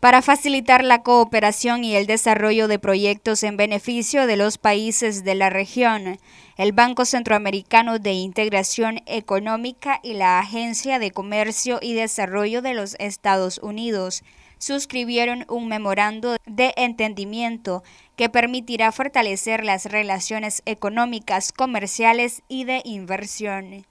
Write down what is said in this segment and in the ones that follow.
para facilitar la cooperación y el desarrollo de proyectos en beneficio de los países de la región, el Banco Centroamericano de Integración Económica y la Agencia de Comercio y Desarrollo de los Estados Unidos suscribieron un memorando de entendimiento que permitirá fortalecer las relaciones económicas, comerciales y de inversión.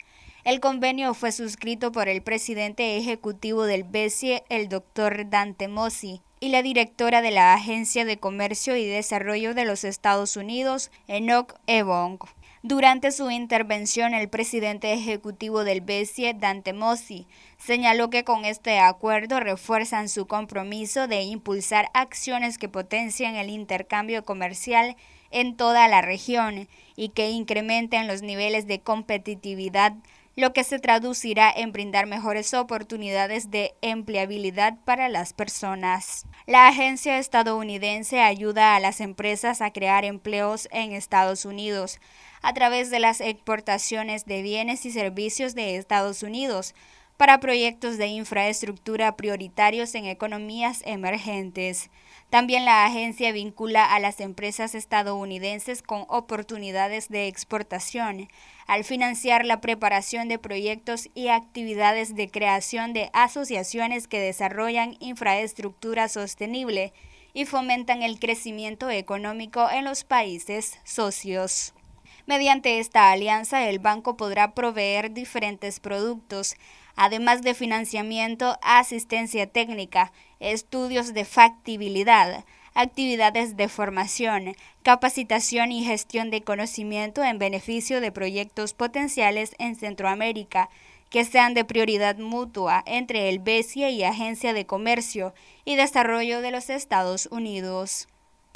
El convenio fue suscrito por el presidente ejecutivo del BESIE, el doctor Dante Mossi, y la directora de la Agencia de Comercio y Desarrollo de los Estados Unidos, Enoch Evong. Durante su intervención, el presidente ejecutivo del BESIE, Dante Mossi, señaló que con este acuerdo refuerzan su compromiso de impulsar acciones que potencien el intercambio comercial en toda la región y que incrementen los niveles de competitividad lo que se traducirá en brindar mejores oportunidades de empleabilidad para las personas. La agencia estadounidense ayuda a las empresas a crear empleos en Estados Unidos a través de las exportaciones de bienes y servicios de Estados Unidos para proyectos de infraestructura prioritarios en economías emergentes. También la agencia vincula a las empresas estadounidenses con oportunidades de exportación al financiar la preparación de proyectos y actividades de creación de asociaciones que desarrollan infraestructura sostenible y fomentan el crecimiento económico en los países socios. Mediante esta alianza, el banco podrá proveer diferentes productos, además de financiamiento, asistencia técnica, estudios de factibilidad, actividades de formación, capacitación y gestión de conocimiento en beneficio de proyectos potenciales en Centroamérica que sean de prioridad mutua entre el BESIE y Agencia de Comercio y Desarrollo de los Estados Unidos.